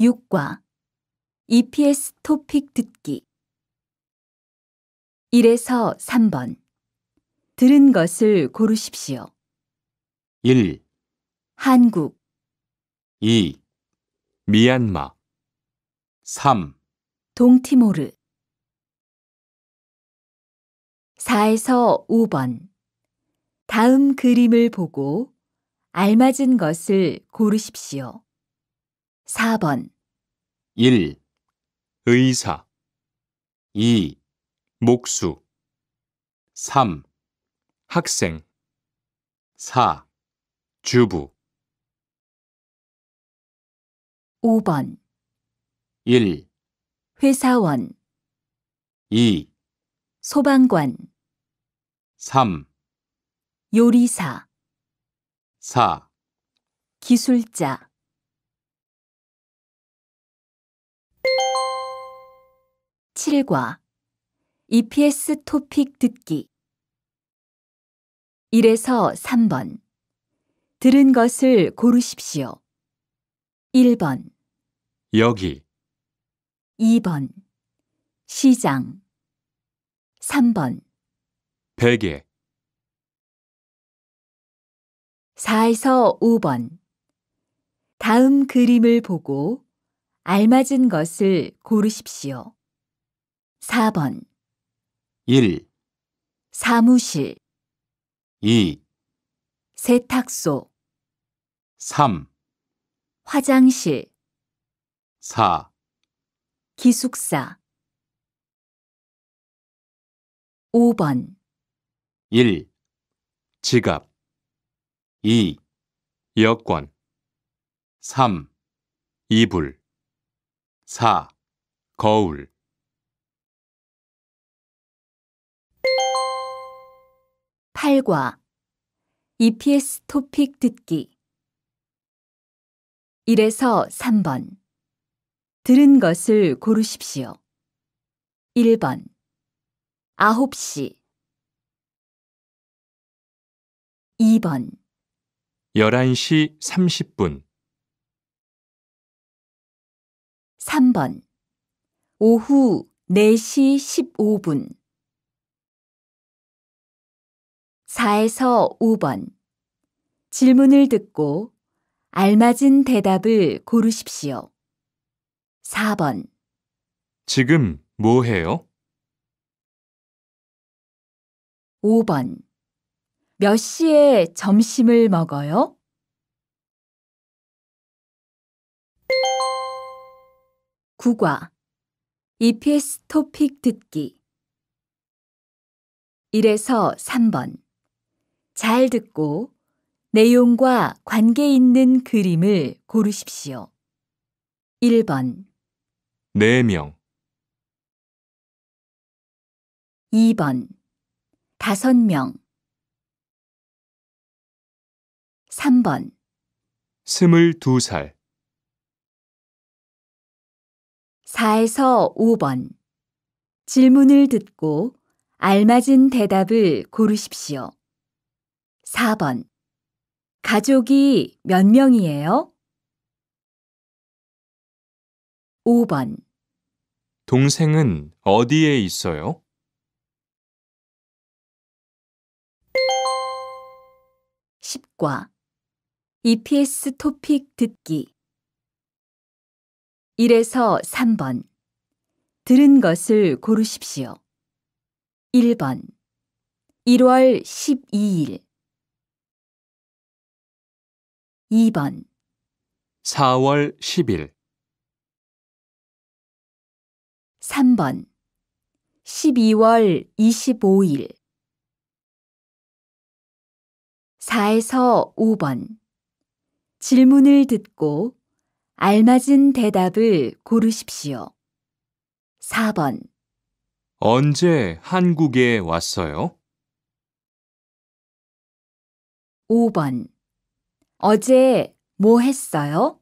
6과 EPS 토픽 듣기 1에서 3번 들은 것을 고르십시오. 1, 한국, 2, 미얀마 3, 동티모르 4에서 5번 다음 그림을 보고 알맞은 것을 고르십시오. 4번 1. 의사 2. 목수 3. 학생 4. 주부 5번 1. 회사원 2. 소방관 3. 요리사 4. 기술자 7과 EPS 토픽 듣기 1에서 3번 들은 것을 고르십시오. 1번 여기 2번 시장 3번 베개 4에서 5번 다음 그림을 보고 알맞은 것을 고르십시오. 4번 1, 사무실 2, 세탁소 3, 화장실 4, 기숙사 5번 1. 지갑 2. 여권 3. 이불 4. 거울 8과 EPS 토픽 듣기 1에서 3번 들은 것을 고르십시오. 1번 9시 2번 11시 30분 3번 오후 4시 15분 4에서 5번 질문을 듣고 알맞은 대답을 고르십시오. 4번 지금 뭐 해요? 5번 몇 시에 점심을 먹어요? 9과 EPS 토픽 듣기 1에서 3번 잘 듣고 내용과 관계 있는 그림을 고르십시오. 1번, 4명, 2번, 5명, 3번, 22살, 4에서 5번. 질문을 듣고 알맞은 대답을 고르십시오. 4번. 가족이 몇 명이에요? 5번. 동생은 어디에 있어요? 10과 EPS 토픽 듣기 1에서 3번 들은 것을 고르십시오. 1번 1월 12일 2번 4월 10일 3번 12월 25일 4에서 5번 질문을 듣고 알맞은 대답을 고르십시오. 4번 언제 한국에 왔어요? 5번 어제 뭐 했어요?